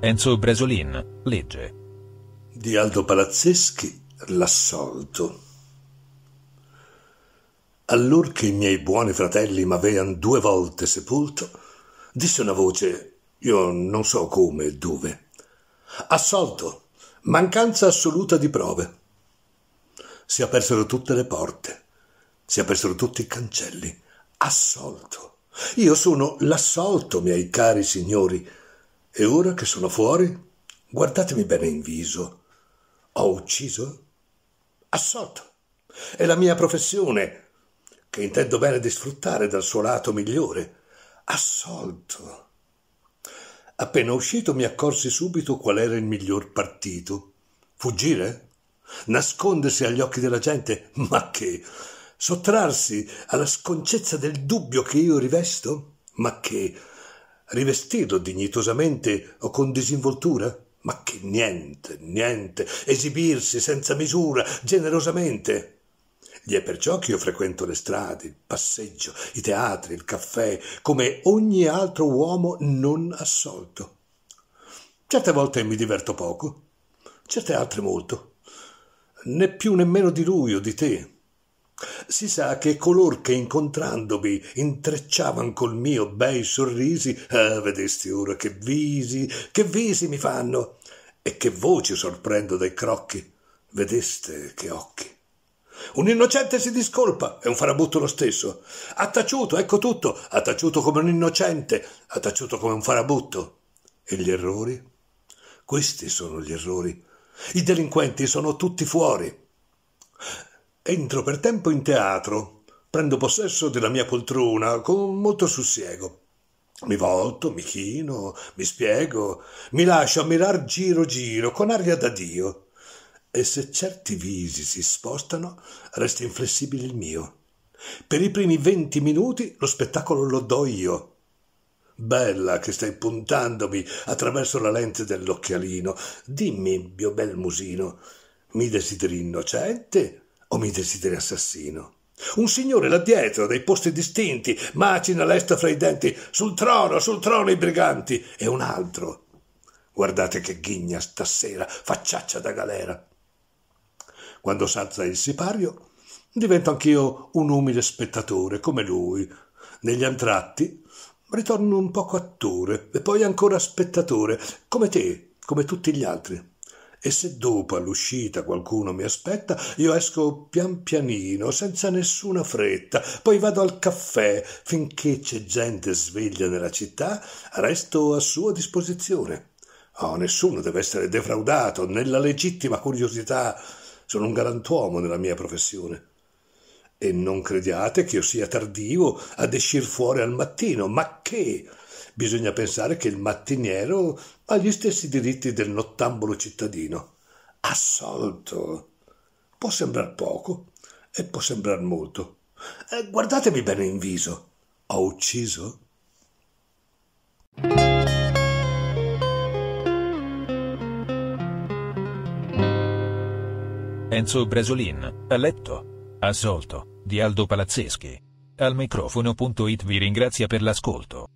Enzo Bresolin, legge. Di Aldo Palazzeschi, l'assolto. Allor che i miei buoni fratelli m'avean due volte sepolto, disse una voce, io non so come e dove. Assolto, mancanza assoluta di prove. Si apersero tutte le porte, si apersero tutti i cancelli. Assolto. Io sono l'assolto, miei cari signori e ora che sono fuori, guardatemi bene in viso. Ho ucciso? Assolto. È la mia professione, che intendo bene di sfruttare dal suo lato migliore. Assolto. Appena uscito mi accorsi subito qual era il miglior partito. Fuggire? Nascondersi agli occhi della gente? Ma che? Sottrarsi alla sconcezza del dubbio che io rivesto? Ma che? rivestito dignitosamente o con disinvoltura? Ma che niente, niente, esibirsi senza misura, generosamente. Gli è perciò che io frequento le strade, il passeggio, i teatri, il caffè, come ogni altro uomo non assolto. Certe volte mi diverto poco, certe altre molto, né più né meno di lui o di te, si sa che color che incontrandovi intrecciavan col mio bei sorrisi, ah, vedesti ora che visi, che visi mi fanno, e che voci sorprendo dai crocchi, vedeste che occhi. Un innocente si discolpa, è un farabutto lo stesso. Ha taciuto, ecco tutto, ha taciuto come un innocente, ha taciuto come un farabutto. E gli errori? Questi sono gli errori. I delinquenti sono tutti fuori. Entro per tempo in teatro, prendo possesso della mia poltrona con molto sussiego. Mi volto, mi chino, mi spiego, mi lascio ammirar giro giro con aria da Dio. E se certi visi si spostano, resta inflessibile il mio. Per i primi venti minuti lo spettacolo lo do io. Bella che stai puntandomi attraverso la lente dell'occhialino. Dimmi, mio bel musino, mi desideri innocente o mi desideri assassino. Un signore là dietro, dei posti distinti, macina lesta fra i denti, sul trono, sul trono i briganti, e un altro. Guardate che ghigna stasera, facciaccia da galera. Quando s'alza il sipario, divento anch'io un umile spettatore, come lui. Negli antratti ritorno un poco attore e poi ancora spettatore, come te, come tutti gli altri. E se dopo all'uscita qualcuno mi aspetta, io esco pian pianino, senza nessuna fretta, poi vado al caffè, finché c'è gente sveglia nella città, resto a sua disposizione. Oh, nessuno deve essere defraudato nella legittima curiosità. Sono un galantuomo nella mia professione. E non crediate che io sia tardivo ad escir fuori al mattino, ma che Bisogna pensare che il mattiniero ha gli stessi diritti del nottambolo cittadino. Assolto! Può sembrar poco e può sembrar molto. Eh, guardatemi bene in viso. Ho ucciso? Enzo Brasolin, a letto, assolto, di Aldo Palazzeschi. Al microfono.it vi ringrazia per l'ascolto.